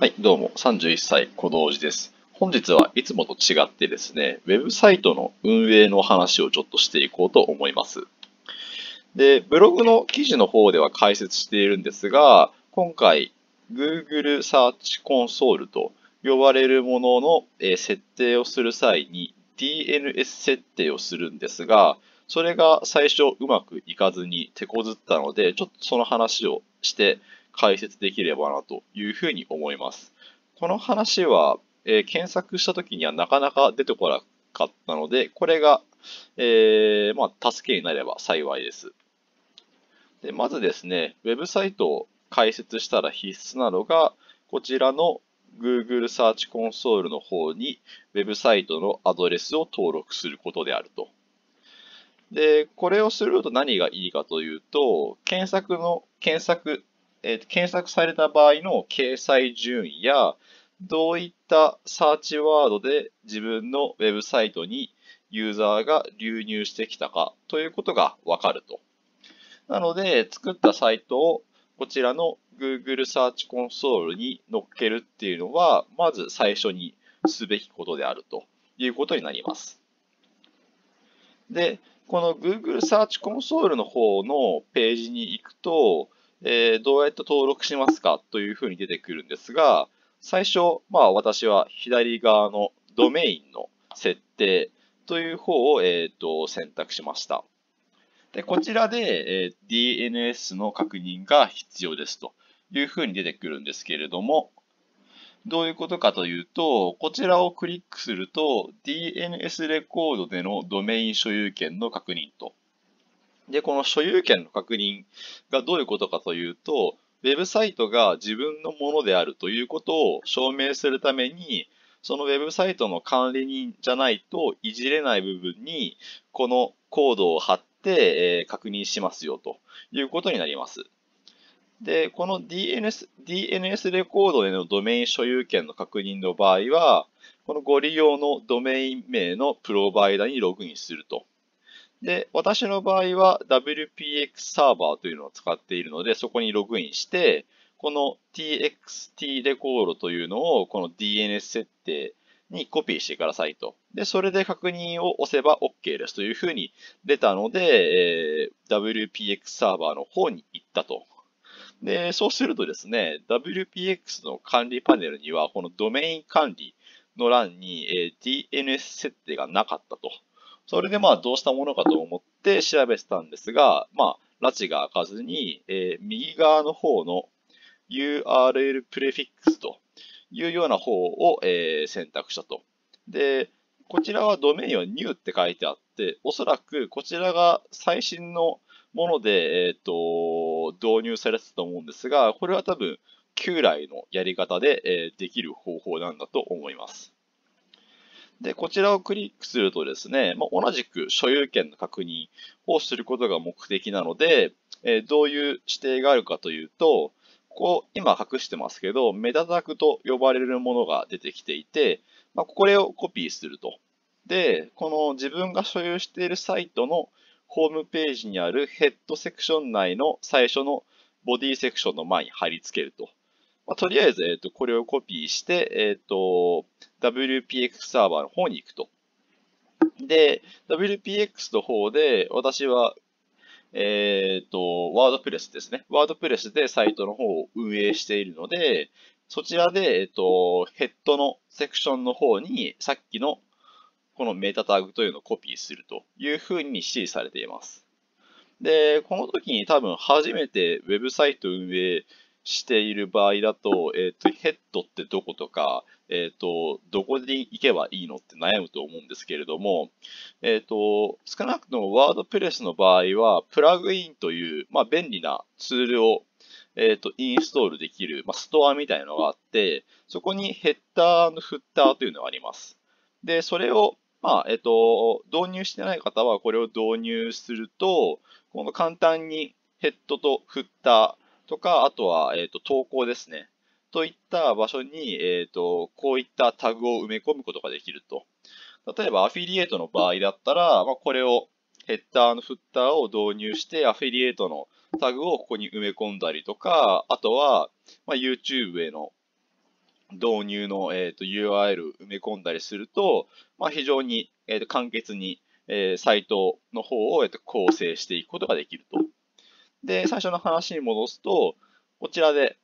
はい、どうも、31歳、小道寺です。本日はいつもと違ってですね、ウェブサイトの運営の話をちょっとしていこうと思います。で、ブログの記事の方では解説しているんですが、今回、Google Search Console と呼ばれるものの、え設定をする際に DNS 設定をするんですが、それが最初うまくいかずに手こずったので、ちょっとその話をして、解説できればなというふうに思います。この話は、えー、検索した時にはなかなか出てこなかったので、これが、えー、まあ、助けになれば幸いです。でまずですね、ウェブサイトを開設したら必須なのが、こちらの Google Search Console の方に Web サイトのアドレスを登録することであると。で、これをすると何がいいかというと、検索の、検索えー、検索された場合の掲載順位や、どういったサーチワードで自分のウェブサイトにユーザーが流入してきたかということがわかると。なので、作ったサイトをこちらの Google Search Console に載っけるっていうのは、まず最初にすべきことであるということになります。で、この Google Search Console の方のページに行くと、えー、どうやって登録しますかというふうに出てくるんですが、最初、まあ私は左側のドメインの設定という方を、えーと、選択しました。で、こちらで、えー、DNS の確認が必要ですというふうに出てくるんですけれども、どういうことかというと、こちらをクリックすると DNS レコードでのドメイン所有権の確認とで、この所有権の確認がどういうことかというと、ウェブサイトが自分のものであるということを証明するために、そのウェブサイトの管理人じゃないといじれない部分に、このコードを貼って、え確認しますよということになります。で、この DNS, DNS レコードへのドメイン所有権の確認の場合は、このご利用のドメイン名のプロバイダにログインするとで、私の場合は WPX サーバーというのを使っているので、そこにログインして、この txt レコードというのをこの DNS 設定にコピーしてくださいと。で、それで確認を押せば OK ですというふうに出たので、えー、WPX サーバーの方に行ったと。で、そうするとですね、WPX の管理パネルには、このドメイン管理の欄に、えー、DNS 設定がなかったと。それでまあどうしたものかと思って調べてたんですが、まあ、拉致が開かずに、えー、右側の方の URL プレフィックスというような方を、えー、選択したと。で、こちらはドメインは new って書いてあって、おそらくこちらが最新のもので、えっ、ー、と、導入されてたと思うんですが、これは多分旧来のやり方で、えー、できる方法なんだと思います。で、こちらをクリックするとですね、まあ、同じく所有権の確認をすることが目的なので、えー、どういう指定があるかというと、ここ今隠してますけど、メタタグと呼ばれるものが出てきていて、まあ、これをコピーすると。で、この自分が所有しているサイトのホームページにあるヘッドセクション内の最初のボディセクションの前に貼り付けると。まあ、とりあえず、えっ、ー、と、これをコピーして、えっ、ー、と、WPX サーバーの方に行くと。で、WPX の方で、私は、えっ、ー、と、ワードプレスですね。ワードプレスでサイトの方を運営しているので、そちらで、えっ、ー、と、ヘッドのセクションの方に、さっきのこのメータタグというのをコピーするというふうに指示されています。で、この時に多分初めてウェブサイト運営している場合だと、えっ、ー、と、ヘッドってどことか、えっ、ー、と、どこに行けばいいのって悩むと思うんですけれども、えっ、ー、と、少なくともワードプレスの場合は、プラグインという、まあ、便利なツールを、えっ、と、インストールできる、まあ、ストアみたいなのがあって、そこにヘッダーのフッターというのがあります。で、それを、まあ、えっ、と、導入してない方は、これを導入すると、この簡単にヘッドとフッター、とか、あとは、えっ、ー、と、投稿ですね。といった場所に、えっ、ー、と、こういったタグを埋め込むことができると。例えば、アフィリエイトの場合だったら、まあ、これを、ヘッダーのフッターを導入して、アフィリエイトのタグをここに埋め込んだりとか、あとは、まあ、YouTube への導入の、えー、と URL 埋め込んだりすると、まあ、非常に、えー、と簡潔に、えー、サイトの方を、えー、と構成していくことができると。で、最初の話に戻すと、こちらで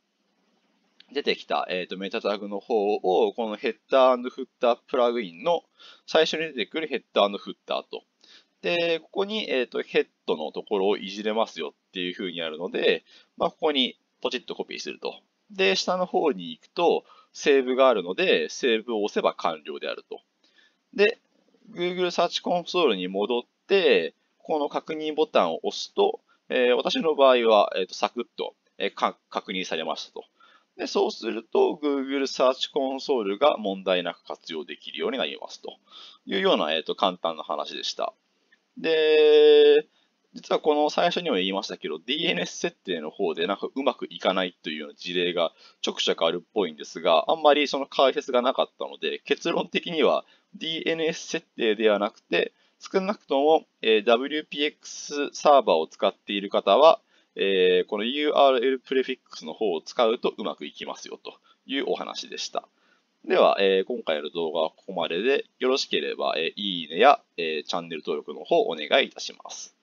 出てきた、えーと、メタタグの方を、このヘッダーフッタープラグインの最初に出てくるヘッダーフッターと。で、ここに、えーと、ヘッドのところをいじれますよっていうふうにあるので、まあ、ここにポチッとコピーすると。で、下の方に行くと、セーブがあるので、セーブを押せば完了であると。で、Google Search Console に戻って、この確認ボタンを押すと、えー、私の場合は、えーと、サクッと、えー、確認されましたと。でそうすると、Google Search Console が問題なく活用できるようになりますというような、えーと、簡単な話でした。で、実はこの最初にも言いましたけど、DNS 設定の方でなんかうまくいかないという事例がちょくちょくあるっぽいんですが、あんまりその解説がなかったので、結論的には DNS 設定ではなくて、少なくとも、えー、WPX サーバーを使っている方は、えー、この URL プレフィックスの方を使うとうまくいきますよというお話でした。では、えー、今回の動画はここまでで、よろしければ、えいいねや、えチャンネル登録の方お願いいたします。